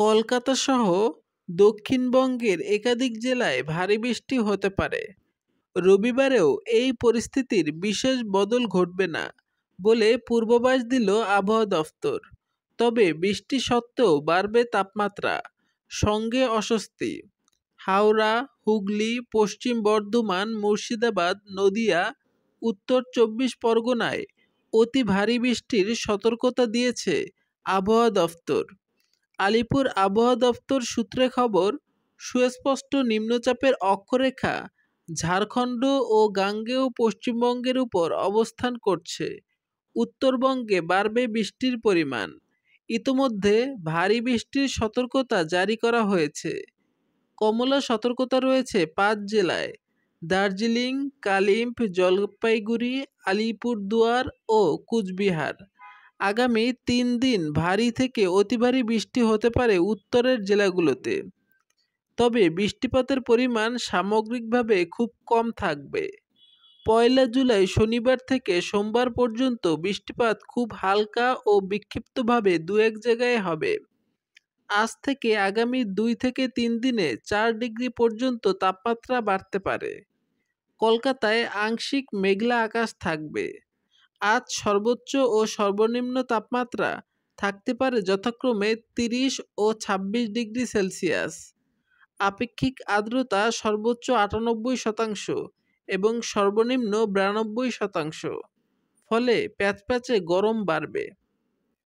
কলকাতা সহ দক্ষিণবঙ্গের একাধিক জেলায় ভারী বৃষ্টি হতে পারে রবিবারেও এই পরিস্থিতির বিশেষ বদল ঘটবে না বলে পূর্বাভাস দিল আবহাওয়া দফতর তবে বৃষ্টি সত্ত্বেও বাড়বে তাপমাত্রা সঙ্গে অস্বস্তি হাওড়া হুগলি পশ্চিম বর্ধমান মুর্শিদাবাদ নদিয়া উত্তর চব্বিশ পরগনায় অতি ভারী বৃষ্টির সতর্কতা দিয়েছে আবহাওয়া দফতর আলিপুর আবহাওয়া দপ্তর সূত্রে খবর সুস্পষ্ট নিম্নচাপের অক্ষরেখা ঝাড়খণ্ড ও গাঙ্গেয় পশ্চিমবঙ্গের উপর অবস্থান করছে উত্তরবঙ্গে বাড়বে বৃষ্টির পরিমাণ ইতোমধ্যে ভারী বৃষ্টির সতর্কতা জারি করা হয়েছে কমলা সতর্কতা রয়েছে পাঁচ জেলায় দার্জিলিং কালিম্প জলপাইগুড়ি আলিপুরদুয়ার ও কুচবিহার আগামী তিন দিন ভারী থেকে অতি ভারী বৃষ্টি হতে পারে উত্তরের জেলাগুলোতে তবে বৃষ্টিপাতের পরিমাণ সামগ্রিকভাবে খুব কম থাকবে পয়লা জুলাই শনিবার থেকে সোমবার পর্যন্ত বৃষ্টিপাত খুব হালকা ও বিক্ষিপ্তভাবে দু এক জায়গায় হবে আজ থেকে আগামী দুই থেকে তিন দিনে চার ডিগ্রি পর্যন্ত তাপমাত্রা বাড়তে পারে কলকাতায় আংশিক মেঘলা আকাশ থাকবে আজ সর্বোচ্চ ও সর্বনিম্ন তাপমাত্রা থাকতে পারে যথাক্রমে তিরিশ ও ২৬ ডিগ্রি সেলসিয়াস আপেক্ষিক আর্দ্রতা সর্বোচ্চ আটানব্বই শতাংশ এবং সর্বনিম্ন বিরানব্বই শতাংশ ফলে প্যাচপ্যাচে গরম বাড়বে